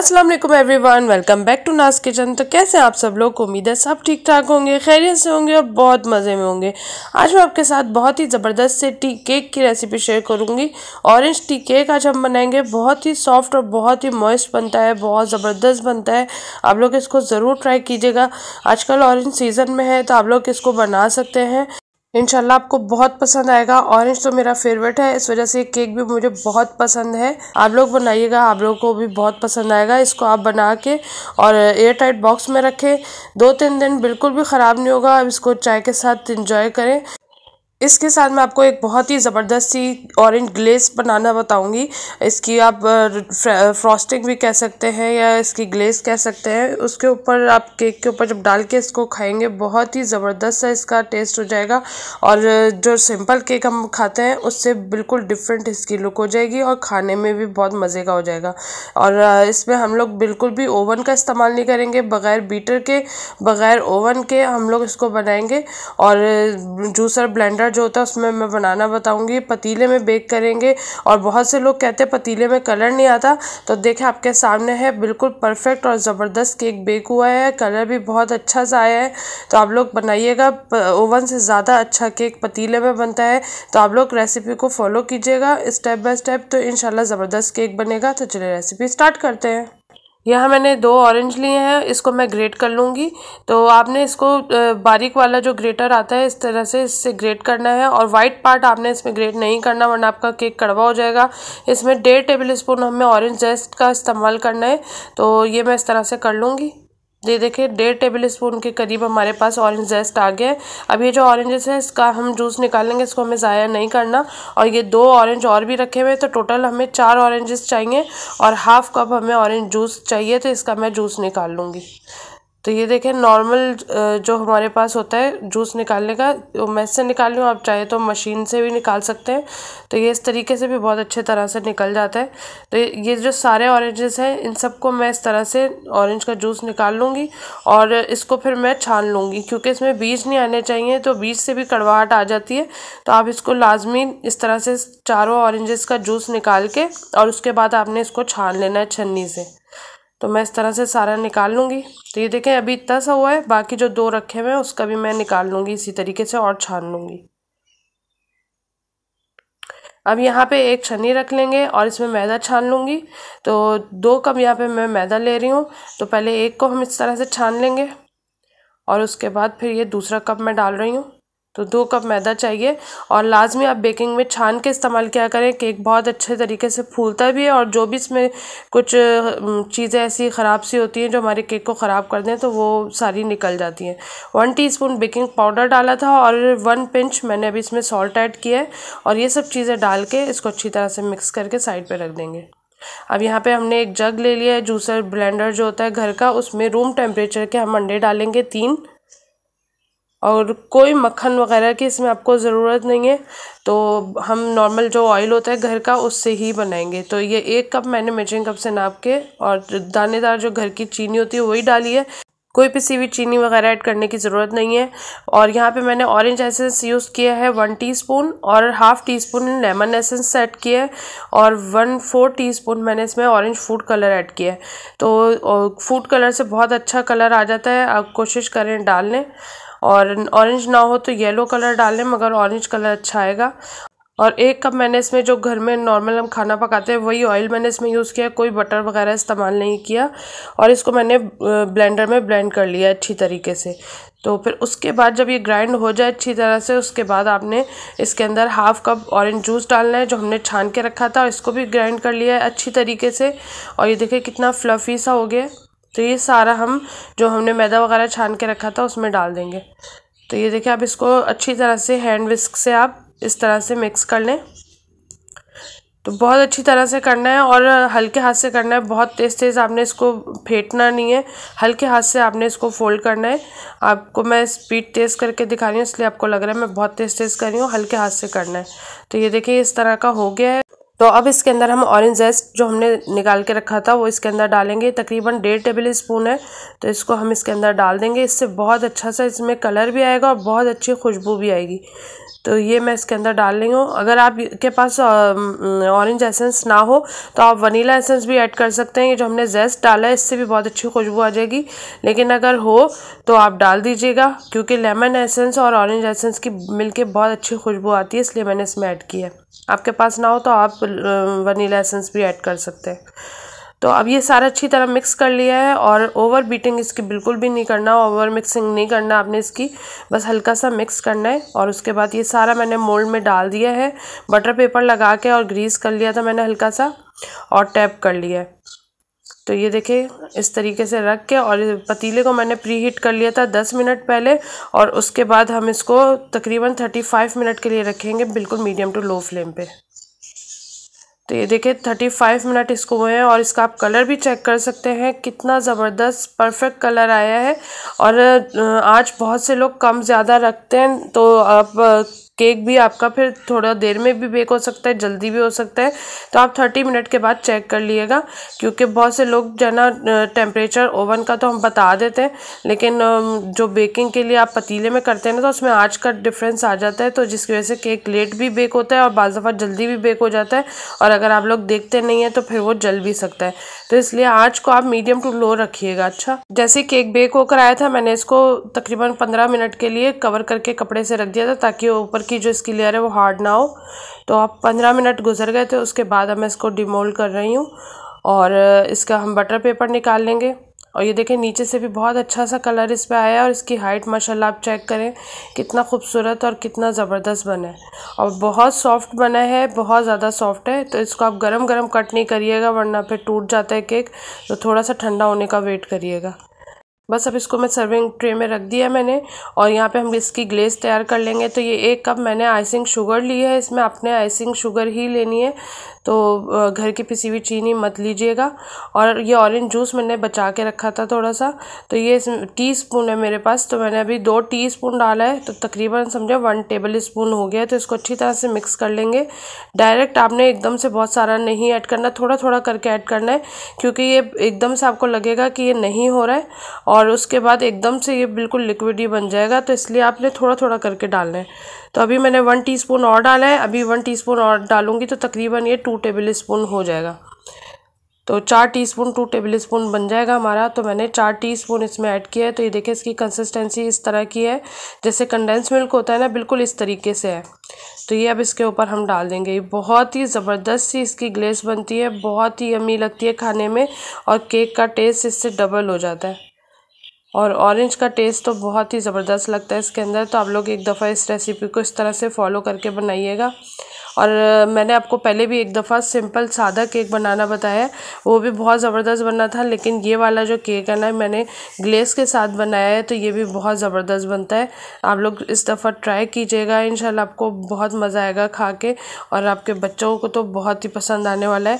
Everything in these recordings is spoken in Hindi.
Aslam everyone welcome back to Nas kitchen तो कैसे आप सब लोग उम्मीद है सब ठीक ठाक होंगे खैरियत से होंगे और बहुत मज़े में होंगे आज मैं आपके साथ बहुत ही ज़बरदस्त से टी केक की रेसिपी शेयर करूंगी ऑरेंज टी केक आज हम बनाएंगे बहुत ही सॉफ्ट और बहुत ही मॉइस्ट बनता है बहुत ज़बरदस्त बनता है आप लोग इसको ज़रूर ट्राई कीजिएगा आजकल ऑरेंज सीज़न में है तो आप लोग इसको बना सकते हैं इनशाला आपको बहुत पसंद आएगा ऑरेंज तो मेरा फेवरेट है इस वजह से केक भी मुझे बहुत पसंद है आप लोग बनाइएगा आप लोगों को भी बहुत पसंद आएगा इसको आप बना के और एयर टाइट बॉक्स में रखें दो तीन दिन बिल्कुल भी ख़राब नहीं होगा आप इसको चाय के साथ इंजॉय करें इसके साथ मैं आपको एक बहुत ही ज़बरदस्त सी ऑरेंज ग्लेस बनाना बताऊंगी इसकी आप फ्रॉस्टिंग भी कह सकते हैं या इसकी ग्लेस कह सकते हैं उसके ऊपर आप केक के ऊपर जब डाल के इसको खाएंगे बहुत ही ज़बरदस्त सा इसका टेस्ट हो जाएगा और जो सिंपल केक हम खाते हैं उससे बिल्कुल डिफरेंट इसकी लुक हो जाएगी और खाने में भी बहुत मज़े का हो जाएगा और इसमें हम लोग बिल्कुल भी ओवन का इस्तेमाल नहीं करेंगे बग़ैर बीटर के बग़ैर ओवन के हम लोग इसको बनाएँगे और जूसर ब्लेंडर बैटर जो होता है उसमें मैं बनाना बताऊँगी पतीले में बेक करेंगे और बहुत से लोग कहते हैं पतीले में कलर नहीं आता तो देखें आपके सामने है बिल्कुल परफेक्ट और ज़बरदस्त केक बेक हुआ है कलर भी बहुत अच्छा सा आया है तो आप लोग बनाइएगा ओवन से ज़्यादा अच्छा केक पतीले में बनता है तो आप लोग रेसिपी को फॉलो कीजिएगा स्टेप बाय स्टेप तो इन ज़बरदस्त केक बनेगा तो चलिए रेसिपी स्टार्ट करते हैं यहाँ मैंने दो ऑरेंज लिए हैं इसको मैं ग्रेट कर लूँगी तो आपने इसको बारीक वाला जो ग्रेटर आता है इस तरह से इससे ग्रेट करना है और वाइट पार्ट आपने इसमें ग्रेट नहीं करना वरना आपका केक कड़वा हो जाएगा इसमें डेढ़ टेबल स्पून हमें ऑरेंज जेस्ट का इस्तेमाल करना है तो ये मैं इस तरह से कर लूँगी ये देखिए डेढ़ टेबल स्पून के करीब हमारे पास ऑरेंज जेस्ट आ गया है अब ये जो ऑरेंजेस है इसका हम जूस निकालेंगे इसको हमें ज़ाया नहीं करना और ये दो ऑरेंज और भी रखे हुए हैं तो टोटल हमें चार ऑरेंजेस चाहिए और हाफ कप हमें ऑरेंज जूस चाहिए तो इसका मैं जूस निकाल लूँगी तो ये देखें नॉर्मल जो हमारे पास होता है जूस निकालने का वो मैस से निकाल लूँ आप चाहे तो मशीन से भी निकाल सकते हैं तो ये इस तरीके से भी बहुत अच्छे तरह से निकल जाता है तो ये जो सारे ऑरेंजेस हैं इन सबको मैं इस तरह से ऑरेंज का जूस निकाल लूँगी और इसको फिर मैं छान लूँगी क्योंकि इसमें बीज नहीं आने चाहिए तो बीज से भी कड़वाहट आ जाती है तो आप इसको लाजमी इस तरह से चारों ऑरेंजेस का जूस निकाल के और उसके बाद आपने इसको छान लेना है छन्नी से तो मैं इस तरह से सारा निकाल लूँगी तो ये देखें अभी इतना सा हुआ है बाकी जो दो रखे हुए हैं उसका भी मैं निकाल लूँगी इसी तरीके से और छान लूँगी अब यहाँ पे एक छन्नी रख लेंगे और इसमें मैदा छान लूँगी तो दो कप यहाँ पे मैं मैदा ले रही हूँ तो पहले एक को हम इस तरह से छान लेंगे और उसके बाद फिर ये दूसरा कप मैं डाल रही हूँ तो दो कप मैदा चाहिए और लाजमी आप बेकिंग में छान के इस्तेमाल किया करें केक बहुत अच्छे तरीके से फूलता भी है और जो भी इसमें कुछ चीज़ें ऐसी ख़राब सी होती हैं जो हमारे केक को ख़राब कर दें तो वो सारी निकल जाती हैं वन टीस्पून बेकिंग पाउडर डाला था और वन पिंच मैंने अभी इसमें सॉल्ट ऐड किया है और ये सब चीज़ें डाल के इसको अच्छी तरह से मिक्स करके साइड पर रख देंगे अब यहाँ पे हमने एक जग ले लिया है जूसर ब्लेंडर जो होता है घर का उसमें रूम टेम्परेचर के हम अंडे डालेंगे तीन और कोई मक्खन वगैरह की इसमें आपको ज़रूरत नहीं है तो हम नॉर्मल जो ऑयल होता है घर का उससे ही बनाएंगे तो ये एक कप मैंने मेजरिंग कप से नाप के और दानेदार जो घर की चीनी होती है वही डाली है कोई भी सीवी चीनी वगैरह ऐड करने की ज़रूरत नहीं है और यहाँ पे मैंने ऑरेंज एसेंस यूज़ किया है वन टीस्पून और half teaspoon lemon essence add किया है और वन फोर टीस्पून मैंने इसमें ऑरेंज फूड कलर ऐड किया है तो फूड कलर से बहुत अच्छा कलर आ जाता है आप कोशिश करें डालने और ऑरेंज ना हो तो येलो कलर डालें मगर ऑरेंज कलर अच्छा आएगा और एक कप मैंने इसमें जो घर में नॉर्मल हम खाना पकाते हैं वही ऑयल मैंने इसमें यूज़ किया कोई बटर वगैरह इस्तेमाल नहीं किया और इसको मैंने ब्लेंडर में ब्लेंड कर लिया अच्छी तरीके से तो फिर उसके बाद जब ये ग्राइंड हो जाए अच्छी तरह से उसके बाद आपने इसके अंदर हाफ़ कप ऑरेंज जूस डालना है जो हमने छान के रखा था और इसको भी ग्राइंड कर लिया है अच्छी तरीके से और ये देखिए कितना फ्लफ़ी सा हो गया तो ये सारा हम जो हमने मैदा वगैरह छान के रखा था उसमें डाल देंगे तो ये देखिए आप इसको अच्छी तरह से हैंड विस्क से आप इस तरह से मिक्स कर लें तो बहुत अच्छी तरह से करना है और हल्के हाथ से करना है बहुत तेज़ तेज़ आपने इसको फेंटना नहीं है हल्के हाथ से आपने इसको फोल्ड करना है आपको मैं स्पीड तेज़ करके दिखा रही हूँ इसलिए आपको लग रहा है मैं बहुत तेज़ तेज़ कर रही हूँ हल्के हाथ से करना है तो ये देखिए इस तरह का हो गया है तो अब इसके अंदर हम ऑरेंज जेस्ट जो हमने निकाल के रखा था वो इसके अंदर डालेंगे तकरीबन डेढ़ टेबल स्पून है तो इसको हम इसके अंदर डाल देंगे इससे बहुत अच्छा सा इसमें कलर भी आएगा और बहुत अच्छी खुशबू भी आएगी तो ये मैं इसके अंदर डाल रही हूँ अगर आपके पास ऑरेंज एसेंस ना हो तो आप वनीला एसेंस भी ऐड कर सकते हैं ये जो हमने जेस्ट डाला है इससे भी बहुत अच्छी खुशबू आ जाएगी लेकिन अगर हो तो आप डाल दीजिएगा क्योंकि लेमन एसेंस और ऑरेंज एसेंस की मिलके बहुत अच्छी खुशबू आती है इसलिए मैंने इसमें ऐड की है आपके पास ना हो तो आप वनीला एसेंस भी ऐड कर सकते हैं तो अब ये सारा अच्छी तरह मिक्स कर लिया है और ओवर बीटिंग इसकी बिल्कुल भी नहीं करना ओवर मिक्सिंग नहीं करना आपने इसकी बस हल्का सा मिक्स करना है और उसके बाद ये सारा मैंने मोल्ड में डाल दिया है बटर पेपर लगा के और ग्रीस कर लिया था मैंने हल्का सा और टैप कर लिया है तो ये देखिए इस तरीके से रख के और पतीले को मैंने प्री हीट कर लिया था दस मिनट पहले और उसके बाद हम इसको तकरीबन थर्टी फाइव मिनट के लिए रखेंगे बिल्कुल मीडियम टू लो फ्लेम पे तो ये देखिए थर्टी फाइव मिनट इसको हुए हैं और इसका आप कलर भी चेक कर सकते हैं कितना ज़बरदस्त परफेक्ट कलर आया है और आज बहुत से लोग कम ज़्यादा रखते हैं तो आप केक भी आपका फिर थोड़ा देर में भी बेक हो सकता है जल्दी भी हो सकता है तो आप थर्टी मिनट के बाद चेक कर लीजिएगा क्योंकि बहुत से लोग जो है ना टेम्परेचर ओवन का तो हम बता देते हैं लेकिन जो बेकिंग के लिए आप पतीले में करते हैं ना तो उसमें आज का डिफरेंस आ जाता है तो जिसकी वजह से केक लेट भी बेक होता है और बाज दफ़ा जल्दी भी बेक हो जाता है और अगर आप लोग देखते नहीं हैं तो फिर वो जल भी सकता है तो इसलिए आँच को आप मीडियम टू लो रखिएगा अच्छा जैसे केक बेक होकर आया था मैंने इसको तकरीबन पंद्रह मिनट के लिए कवर करके कपड़े से रख दिया था ताकि ऊपर कि जो इसकी लेयर है वो हार्ड ना हो तो अब पंद्रह मिनट गुजर गए थे उसके बाद अब मैं इसको डिमोल्ड कर रही हूँ और इसका हम बटर पेपर निकाल लेंगे और ये देखें नीचे से भी बहुत अच्छा सा कलर इस पर आया है और इसकी हाइट माशाल्लाह आप चेक करें कितना खूबसूरत और कितना ज़बरदस्त बना है और बहुत सॉफ्ट बना है बहुत ज़्यादा सॉफ्ट है तो इसको आप गरम गरम कट नहीं करिएगा वरना फिर टूट जाता है केक तो थोड़ा सा ठंडा होने का वेट करिएगा बस अब इसको मैं सर्विंग ट्रे में रख दिया मैंने और यहाँ पे हम इसकी ग्लेस तैयार कर लेंगे तो ये एक कप मैंने आइसिंग शुगर ली है इसमें अपने आइसिंग शुगर ही लेनी है तो घर की पिसी हुई चीनी मत लीजिएगा और ये ऑरेंज जूस मैंने बचा के रखा था थोड़ा सा तो ये टी स्पून है मेरे पास तो मैंने अभी दो टी स्पून डाला है तो तकरीबन समझो वन टेबल स्पून हो गया तो इसको अच्छी तरह से मिक्स कर लेंगे डायरेक्ट आपने एकदम से बहुत सारा नहीं ऐड करना थोड़ा थोड़ा करके ऐड करना है क्योंकि ये एकदम से आपको लगेगा कि ये नहीं हो रहा है और उसके बाद एकदम से ये बिल्कुल लिक्विड ही बन जाएगा तो इसलिए आपने थोड़ा थोड़ा करके डालना है तो अभी मैंने वन टीस्पून और डाला है अभी वन टीस्पून और डालूंगी तो तकरीबन ये टू टेबल स्पून हो जाएगा तो चार टीस्पून टू टेबल स्पून बन जाएगा हमारा तो मैंने चार टीस्पून इसमें ऐड किया है तो ये देखिए इसकी कंसिस्टेंसी इस तरह की है जैसे कंडेंस मिल्क होता है ना बिल्कुल इस तरीके से है तो ये अब इसके ऊपर हम डाल देंगे ये बहुत ही ज़बरदस्त सी इसकी ग्लेस बनती है बहुत ही अमी लगती है खाने में और केक का टेस्ट इससे डबल हो जाता है और ऑरेंज का टेस्ट तो बहुत ही ज़बरदस्त लगता है इसके अंदर तो आप लोग एक दफ़ा इस रेसिपी को इस तरह से फॉलो करके बनाइएगा और मैंने आपको पहले भी एक दफ़ा सिंपल सादा केक बनाना बताया वो भी बहुत ज़बरदस्त बना था लेकिन ये वाला जो केक है ना मैंने ग्लेस के साथ बनाया है तो ये भी बहुत ज़बरदस्त बनता है आप लोग इस दफ़ा ट्राई कीजिएगा इन आपको बहुत मज़ा आएगा खा के और आपके बच्चों को तो बहुत ही पसंद आने वाला है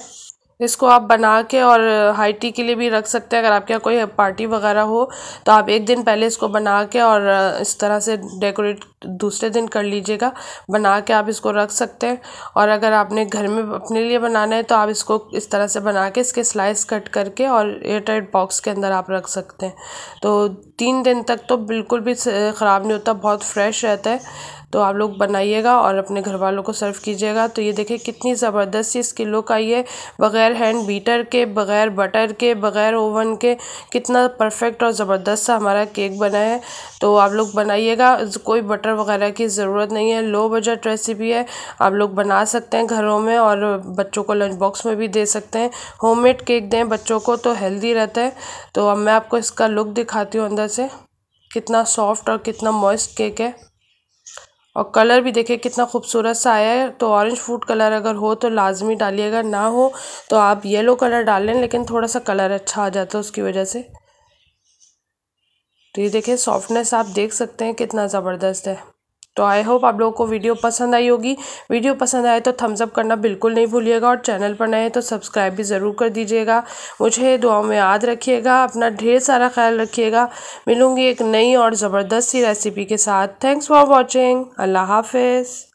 इसको आप बना के और हाई टी के लिए भी रख सकते हैं अगर आपके यहाँ कोई पार्टी वगैरह हो तो आप एक दिन पहले इसको बना के और इस तरह से डेकोरेट दूसरे दिन कर लीजिएगा बना के आप इसको रख सकते हैं और अगर आपने घर में अपने लिए बनाना है तो आप इसको इस तरह से बना के इसके स्लाइस कट करके और एयरटाइट बॉक्स के अंदर आप रख सकते हैं तो तीन दिन तक तो बिल्कुल भी ख़राब नहीं होता बहुत फ्रेश रहता है तो आप लोग बनाइएगा और अपने घर वालों को सर्व कीजिएगा तो ये देखिए कितनी ज़बरदस्त इसकी लुक आई है बग़ैर हैंड बीटर के बग़ैर बटर के बग़ैर ओवन के कितना परफेक्ट और ज़बरदस्त सा हमारा केक बना है तो आप लोग बनाइएगा कोई बटर मटर वगैरह की ज़रूरत नहीं है लो बजट रेसिपी है आप लोग बना सकते हैं घरों में और बच्चों को लंच बॉक्स में भी दे सकते हैं होममेड केक दें बच्चों को तो हेल्दी रहता है तो अब मैं आपको इसका लुक दिखाती हूँ अंदर से कितना सॉफ्ट और कितना मॉइस्ट केक है और कलर भी देखिए कितना खूबसूरत सा आया है तो ऑरेंज फूड कलर अगर हो तो लाजमी डालिएगा ना हो तो आप येलो कलर डालें लेकिन थोड़ा सा कलर अच्छा आ जाता है उसकी वजह से तो ये देखिए सॉफ्टनेस आप देख सकते हैं कितना ज़बरदस्त है तो आई होप आप लोगों को वीडियो पसंद आई होगी वीडियो पसंद आए तो थम्स अप करना बिल्कुल नहीं भूलिएगा और चैनल पर नए हैं तो सब्सक्राइब भी ज़रूर कर दीजिएगा मुझे दुआओं में याद रखिएगा अपना ढेर सारा ख्याल रखिएगा मिलूँगी एक नई और ज़बरदस्त सी रेसिपी के साथ थैंक्स फॉर वॉचिंग अल्लाह हाफिज़